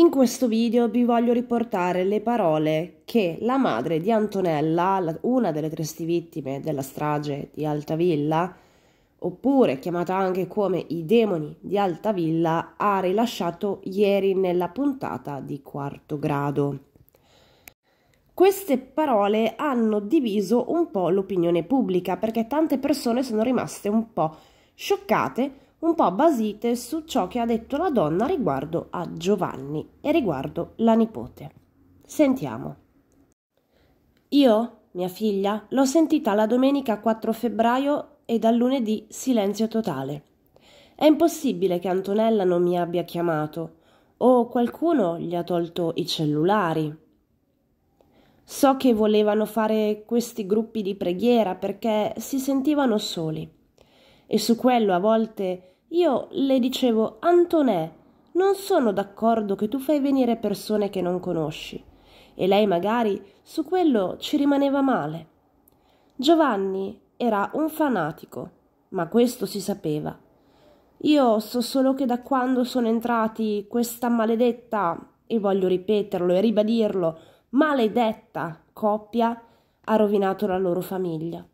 In questo video vi voglio riportare le parole che la madre di Antonella, una delle tristi vittime della strage di Altavilla, oppure chiamata anche come i demoni di Altavilla, ha rilasciato ieri nella puntata di quarto grado. Queste parole hanno diviso un po' l'opinione pubblica perché tante persone sono rimaste un po' scioccate un po' basite su ciò che ha detto la donna riguardo a Giovanni e riguardo la nipote. Sentiamo. Io, mia figlia, l'ho sentita la domenica 4 febbraio e dal lunedì silenzio totale. È impossibile che Antonella non mi abbia chiamato o qualcuno gli ha tolto i cellulari. So che volevano fare questi gruppi di preghiera perché si sentivano soli e su quello a volte io le dicevo, Antonè, non sono d'accordo che tu fai venire persone che non conosci. E lei magari su quello ci rimaneva male. Giovanni era un fanatico, ma questo si sapeva. Io so solo che da quando sono entrati questa maledetta, e voglio ripeterlo e ribadirlo, maledetta coppia ha rovinato la loro famiglia.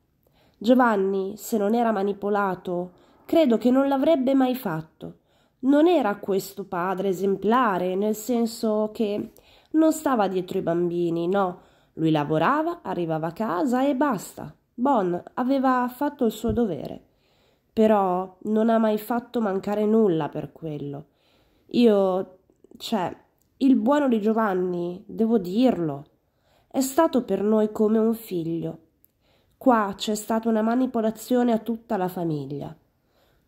Giovanni, se non era manipolato credo che non l'avrebbe mai fatto. Non era questo padre esemplare, nel senso che non stava dietro i bambini, no. Lui lavorava, arrivava a casa e basta. Bon aveva fatto il suo dovere. Però non ha mai fatto mancare nulla per quello. Io, cioè, il buono di Giovanni, devo dirlo, è stato per noi come un figlio. Qua c'è stata una manipolazione a tutta la famiglia.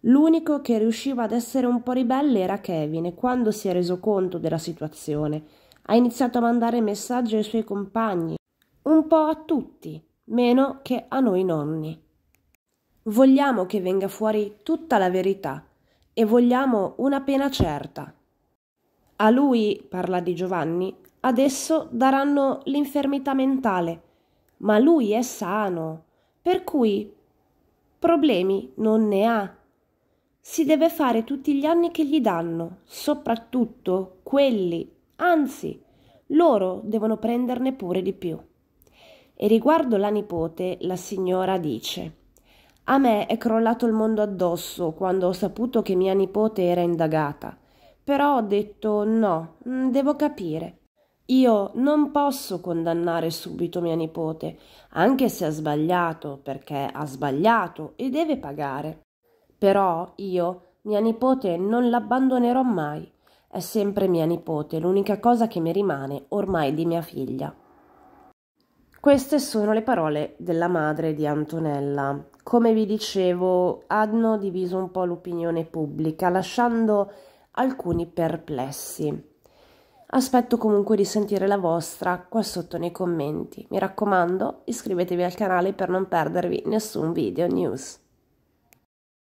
L'unico che riusciva ad essere un po' ribelle era Kevin e quando si è reso conto della situazione ha iniziato a mandare messaggi ai suoi compagni, un po' a tutti, meno che a noi nonni. Vogliamo che venga fuori tutta la verità e vogliamo una pena certa. A lui, parla di Giovanni, adesso daranno l'infermità mentale, ma lui è sano, per cui problemi non ne ha si deve fare tutti gli anni che gli danno, soprattutto quelli, anzi, loro devono prenderne pure di più. E riguardo la nipote, la signora dice: A me è crollato il mondo addosso quando ho saputo che mia nipote era indagata, però ho detto no, mm, devo capire. Io non posso condannare subito mia nipote, anche se ha sbagliato, perché ha sbagliato e deve pagare. Però io, mia nipote, non l'abbandonerò mai. È sempre mia nipote, l'unica cosa che mi rimane ormai di mia figlia. Queste sono le parole della madre di Antonella. Come vi dicevo, hanno diviso un po' l'opinione pubblica, lasciando alcuni perplessi. Aspetto comunque di sentire la vostra qua sotto nei commenti. Mi raccomando, iscrivetevi al canale per non perdervi nessun video news.